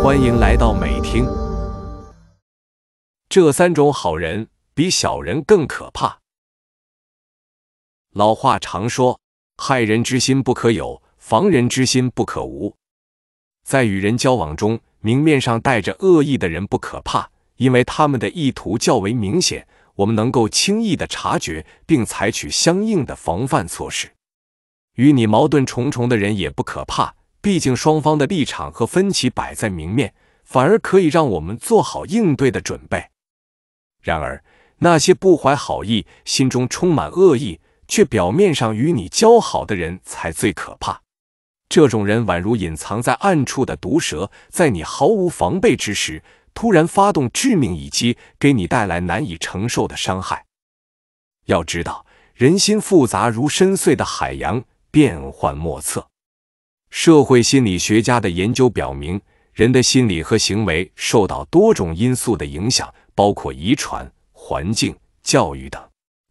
欢迎来到美听。这三种好人比小人更可怕。老话常说，害人之心不可有，防人之心不可无。在与人交往中，明面上带着恶意的人不可怕，因为他们的意图较为明显，我们能够轻易的察觉并采取相应的防范措施。与你矛盾重重的人也不可怕。毕竟，双方的立场和分歧摆在明面，反而可以让我们做好应对的准备。然而，那些不怀好意、心中充满恶意却表面上与你交好的人才最可怕。这种人宛如隐藏在暗处的毒蛇，在你毫无防备之时突然发动致命一击，给你带来难以承受的伤害。要知道，人心复杂如深邃的海洋，变幻莫测。社会心理学家的研究表明，人的心理和行为受到多种因素的影响，包括遗传、环境、教育等。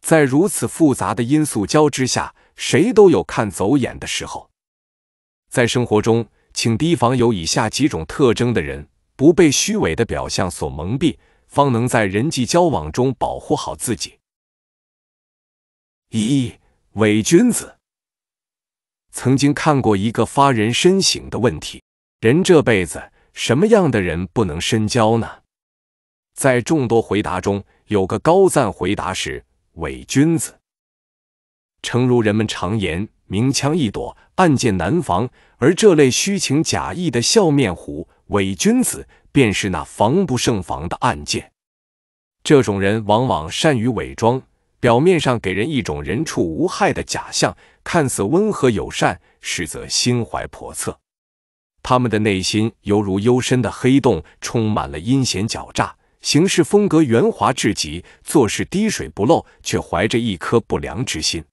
在如此复杂的因素交织下，谁都有看走眼的时候。在生活中，请提防有以下几种特征的人，不被虚伪的表象所蒙蔽，方能在人际交往中保护好自己。一、伪君子。曾经看过一个发人深省的问题：人这辈子什么样的人不能深交呢？在众多回答中，有个高赞回答是伪君子。诚如人们常言：“明枪易躲，暗箭难防。”而这类虚情假意的笑面虎、伪君子，便是那防不胜防的暗箭。这种人往往善于伪装。表面上给人一种人畜无害的假象，看似温和友善，实则心怀叵测。他们的内心犹如幽深的黑洞，充满了阴险狡诈，行事风格圆滑至极，做事滴水不漏，却怀着一颗不良之心。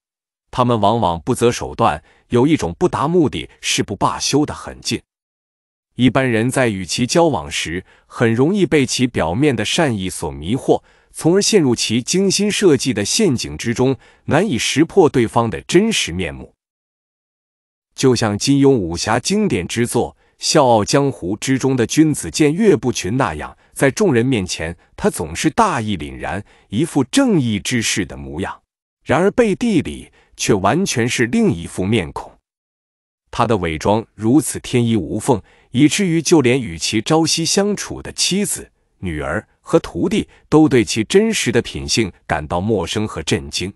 他们往往不择手段，有一种不达目的誓不罢休的狠劲。一般人在与其交往时，很容易被其表面的善意所迷惑。从而陷入其精心设计的陷阱之中，难以识破对方的真实面目。就像金庸武侠经典之作《笑傲江湖》之中的君子剑岳不群那样，在众人面前他总是大义凛然，一副正义之士的模样；然而背地里却完全是另一副面孔。他的伪装如此天衣无缝，以至于就连与其朝夕相处的妻子。女儿和徒弟都对其真实的品性感到陌生和震惊。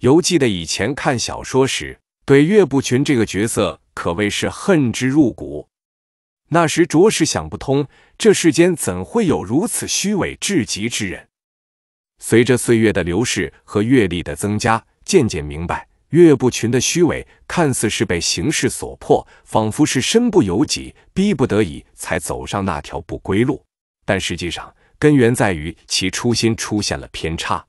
犹记得以前看小说时，对岳不群这个角色可谓是恨之入骨。那时着实想不通，这世间怎会有如此虚伪至极之人？随着岁月的流逝和阅历的增加，渐渐明白，岳不群的虚伪看似是被形势所迫，仿佛是身不由己、逼不得已才走上那条不归路。但实际上，根源在于其初心出现了偏差。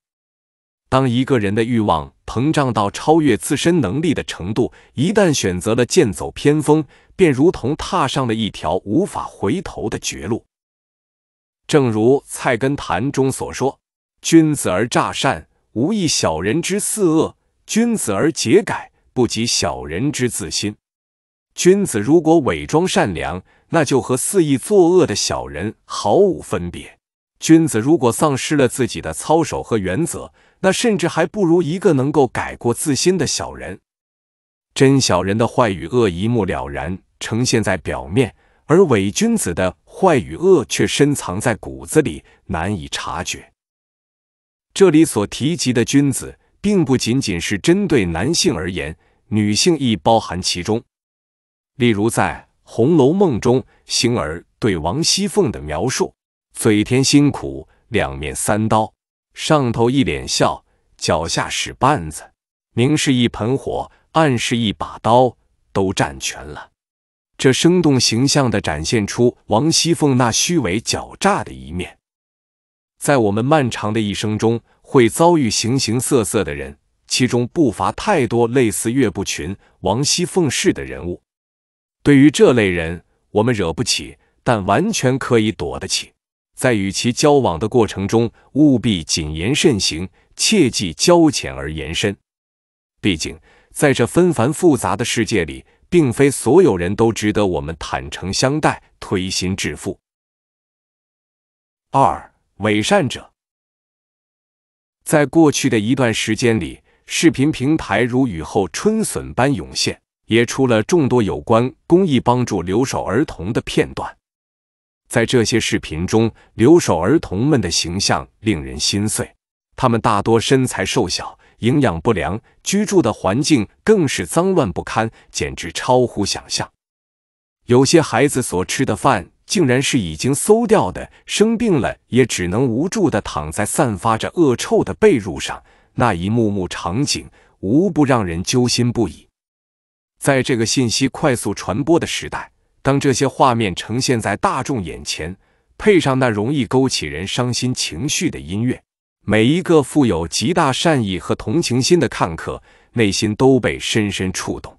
当一个人的欲望膨胀到超越自身能力的程度，一旦选择了剑走偏锋，便如同踏上了一条无法回头的绝路。正如《菜根谭》中所说：“君子而诈善，无异小人之肆恶；君子而节改，不及小人之自心。”君子如果伪装善良，那就和肆意作恶的小人毫无分别。君子如果丧失了自己的操守和原则，那甚至还不如一个能够改过自新的小人。真小人的坏与恶一目了然，呈现在表面；而伪君子的坏与恶却深藏在骨子里，难以察觉。这里所提及的君子，并不仅仅是针对男性而言，女性亦包含其中。例如在《红楼梦》中，星儿对王熙凤的描述：“嘴甜心苦，两面三刀，上头一脸笑，脚下使绊子，明是一盆火，暗是一把刀，都占全了。”这生动形象地展现出王熙凤那虚伪狡诈的一面。在我们漫长的一生中，会遭遇形形色色的人，其中不乏太多类似岳不群、王熙凤式的人物。对于这类人，我们惹不起，但完全可以躲得起。在与其交往的过程中，务必谨言慎行，切忌交浅而言深。毕竟，在这纷繁复杂的世界里，并非所有人都值得我们坦诚相待、推心置腹。二、伪善者，在过去的一段时间里，视频平台如雨后春笋般涌现。也出了众多有关公益帮助留守儿童的片段，在这些视频中，留守儿童们的形象令人心碎。他们大多身材瘦小，营养不良，居住的环境更是脏乱不堪，简直超乎想象。有些孩子所吃的饭竟然是已经馊掉的，生病了也只能无助的躺在散发着恶臭的被褥上。那一幕幕场景，无不让人揪心不已。在这个信息快速传播的时代，当这些画面呈现在大众眼前，配上那容易勾起人伤心情绪的音乐，每一个富有极大善意和同情心的看客，内心都被深深触动。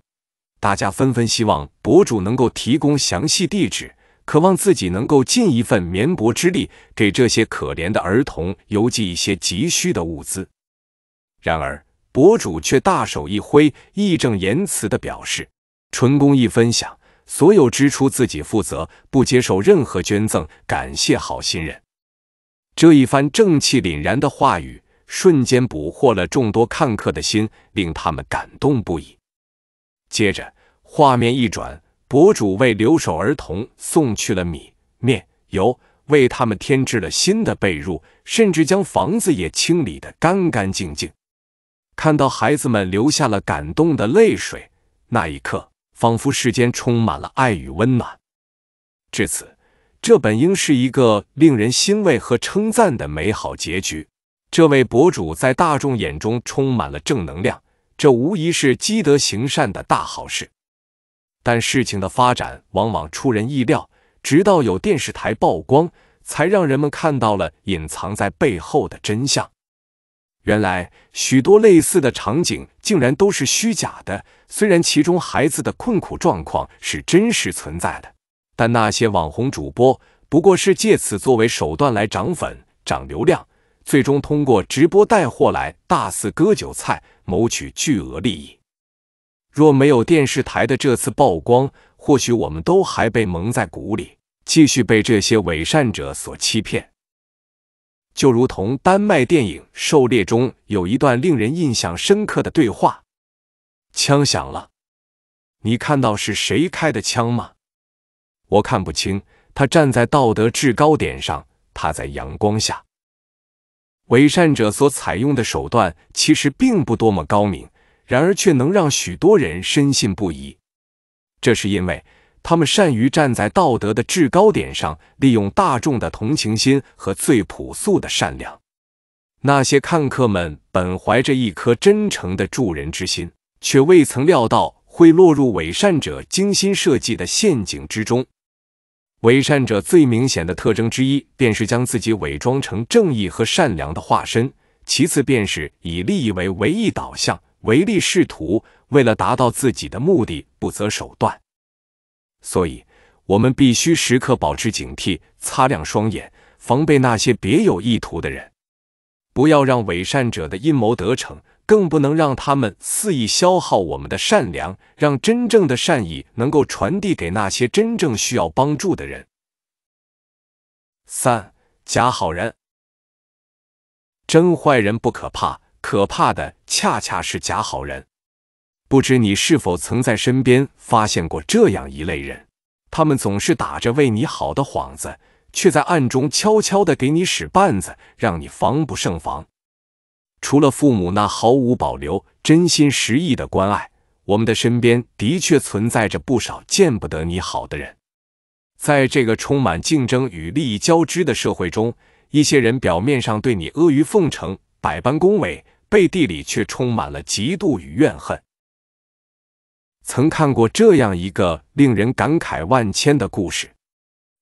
大家纷纷希望博主能够提供详细地址，渴望自己能够尽一份绵薄之力，给这些可怜的儿童邮寄一些急需的物资。然而，博主却大手一挥，义正言辞地表示：“纯公益分享，所有支出自己负责，不接受任何捐赠。”感谢好心人。这一番正气凛然的话语，瞬间捕获了众多看客的心，令他们感动不已。接着，画面一转，博主为留守儿童送去了米、面、油，为他们添置了新的被褥，甚至将房子也清理得干干净净。看到孩子们流下了感动的泪水，那一刻仿佛世间充满了爱与温暖。至此，这本应是一个令人欣慰和称赞的美好结局。这位博主在大众眼中充满了正能量，这无疑是积德行善的大好事。但事情的发展往往出人意料，直到有电视台曝光，才让人们看到了隐藏在背后的真相。原来许多类似的场景竟然都是虚假的。虽然其中孩子的困苦状况是真实存在的，但那些网红主播不过是借此作为手段来涨粉、涨流量，最终通过直播带货来大肆割韭菜，谋取巨额利益。若没有电视台的这次曝光，或许我们都还被蒙在鼓里，继续被这些伪善者所欺骗。就如同丹麦电影《狩猎》中有一段令人印象深刻的对话：“枪响了，你看到是谁开的枪吗？我看不清。他站在道德制高点上，他在阳光下。伪善者所采用的手段其实并不多么高明，然而却能让许多人深信不疑。这是因为。”他们善于站在道德的制高点上，利用大众的同情心和最朴素的善良。那些看客们本怀着一颗真诚的助人之心，却未曾料到会落入伪善者精心设计的陷阱之中。伪善者最明显的特征之一，便是将自己伪装成正义和善良的化身；其次，便是以利益为唯一导向，唯利是图，为了达到自己的目的，不择手段。所以，我们必须时刻保持警惕，擦亮双眼，防备那些别有意图的人，不要让伪善者的阴谋得逞，更不能让他们肆意消耗我们的善良，让真正的善意能够传递给那些真正需要帮助的人。三假好人，真坏人不可怕，可怕的恰恰是假好人。不知你是否曾在身边发现过这样一类人？他们总是打着为你好的幌子，却在暗中悄悄地给你使绊子，让你防不胜防。除了父母那毫无保留、真心实意的关爱，我们的身边的确存在着不少见不得你好的人。在这个充满竞争与利益交织的社会中，一些人表面上对你阿谀奉承、百般恭维，背地里却充满了嫉妒与怨恨。曾看过这样一个令人感慨万千的故事：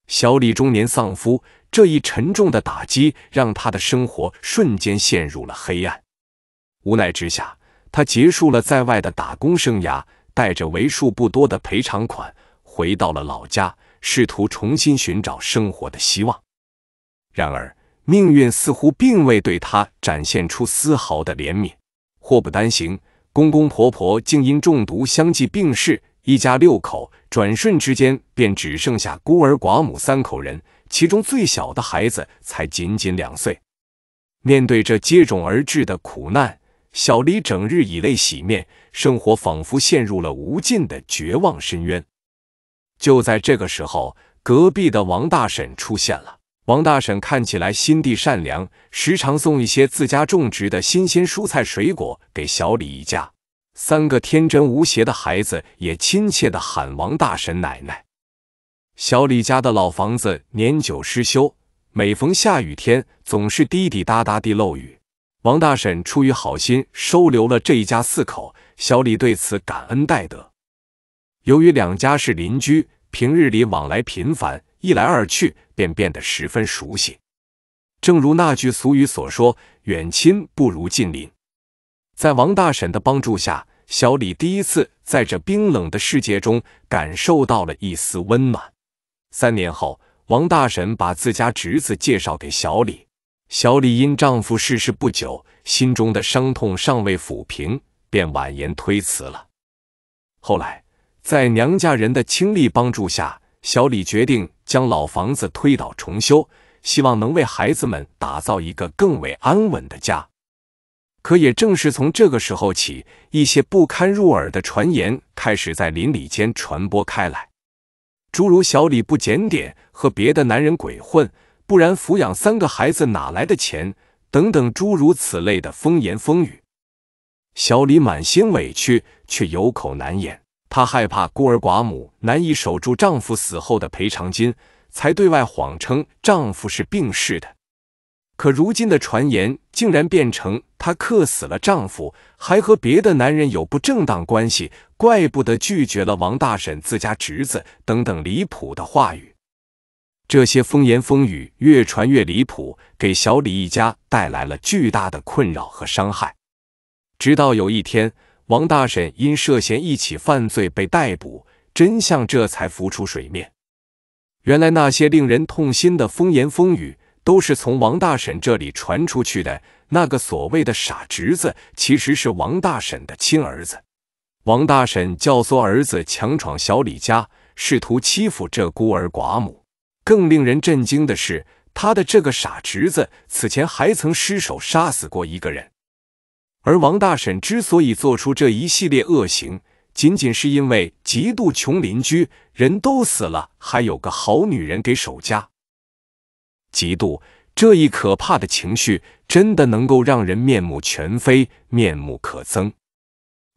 小李中年丧夫，这一沉重的打击让他的生活瞬间陷入了黑暗。无奈之下，他结束了在外的打工生涯，带着为数不多的赔偿款回到了老家，试图重新寻找生活的希望。然而，命运似乎并未对他展现出丝毫的怜悯，祸不单行。公公婆婆竟因中毒相继病逝，一家六口转瞬之间便只剩下孤儿寡母三口人，其中最小的孩子才仅仅两岁。面对这接踵而至的苦难，小李整日以泪洗面，生活仿佛陷入了无尽的绝望深渊。就在这个时候，隔壁的王大婶出现了。王大婶看起来心地善良，时常送一些自家种植的新鲜蔬菜、水果给小李一家。三个天真无邪的孩子也亲切地喊王大婶“奶奶”。小李家的老房子年久失修，每逢下雨天总是滴滴答答地漏雨。王大婶出于好心收留了这一家四口，小李对此感恩戴德。由于两家是邻居，平日里往来频繁。一来二去，便变得十分熟悉。正如那句俗语所说：“远亲不如近邻。”在王大婶的帮助下，小李第一次在这冰冷的世界中感受到了一丝温暖。三年后，王大婶把自家侄子介绍给小李，小李因丈夫逝世不久，心中的伤痛尚未抚平，便婉言推辞了。后来，在娘家人的倾力帮助下，小李决定将老房子推倒重修，希望能为孩子们打造一个更为安稳的家。可也正是从这个时候起，一些不堪入耳的传言开始在邻里间传播开来，诸如小李不检点，和别的男人鬼混，不然抚养三个孩子哪来的钱？等等诸如此类的风言风语。小李满心委屈，却有口难言。她害怕孤儿寡母难以守住丈夫死后的赔偿金，才对外谎称丈夫是病逝的。可如今的传言竟然变成她克死了丈夫，还和别的男人有不正当关系，怪不得拒绝了王大婶自家侄子等等离谱的话语。这些风言风语越传越离谱，给小李一家带来了巨大的困扰和伤害。直到有一天。王大婶因涉嫌一起犯罪被逮捕，真相这才浮出水面。原来那些令人痛心的风言风语，都是从王大婶这里传出去的。那个所谓的傻侄子，其实是王大婶的亲儿子。王大婶教唆儿子强闯小李家，试图欺负这孤儿寡母。更令人震惊的是，他的这个傻侄子此前还曾失手杀死过一个人。而王大婶之所以做出这一系列恶行，仅仅是因为嫉妒穷邻居，人都死了，还有个好女人给守家。嫉妒这一可怕的情绪，真的能够让人面目全非、面目可憎。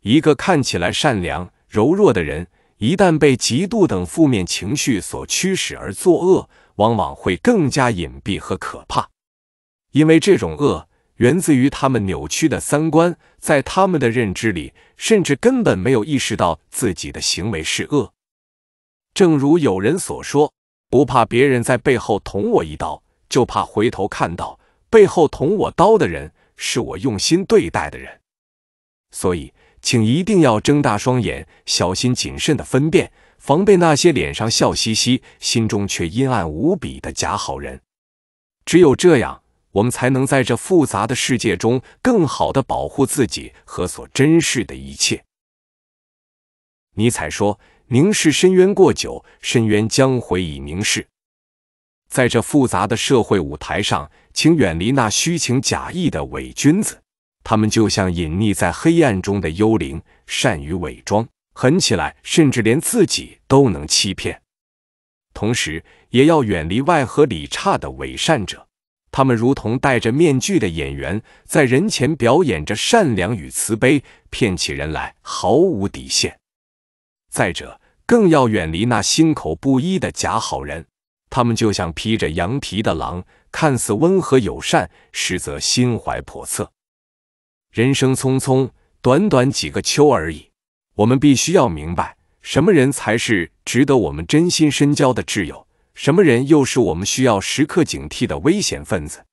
一个看起来善良、柔弱的人，一旦被嫉妒等负面情绪所驱使而作恶，往往会更加隐蔽和可怕，因为这种恶。源自于他们扭曲的三观，在他们的认知里，甚至根本没有意识到自己的行为是恶。正如有人所说：“不怕别人在背后捅我一刀，就怕回头看到背后捅我刀的人是我用心对待的人。”所以，请一定要睁大双眼，小心谨慎的分辨，防备那些脸上笑嘻嘻、心中却阴暗无比的假好人。只有这样。我们才能在这复杂的世界中更好的保护自己和所珍视的一切。尼采说：“凝视深渊过久，深渊将回以凝视。”在这复杂的社会舞台上，请远离那虚情假意的伪君子，他们就像隐匿在黑暗中的幽灵，善于伪装，狠起来甚至连自己都能欺骗。同时，也要远离外合里差的伪善者。他们如同戴着面具的演员，在人前表演着善良与慈悲，骗起人来毫无底线。再者，更要远离那心口不一的假好人。他们就像披着羊皮的狼，看似温和友善，实则心怀叵测。人生匆匆，短短几个秋而已，我们必须要明白，什么人才是值得我们真心深交的挚友。什么人又是我们需要时刻警惕的危险分子？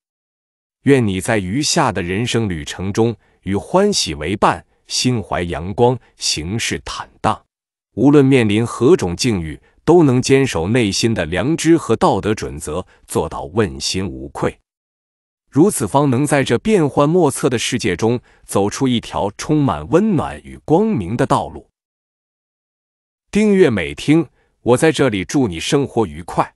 愿你在余下的人生旅程中与欢喜为伴，心怀阳光，行事坦荡。无论面临何种境遇，都能坚守内心的良知和道德准则，做到问心无愧。如此方能在这变幻莫测的世界中走出一条充满温暖与光明的道路。订阅美听，我在这里祝你生活愉快。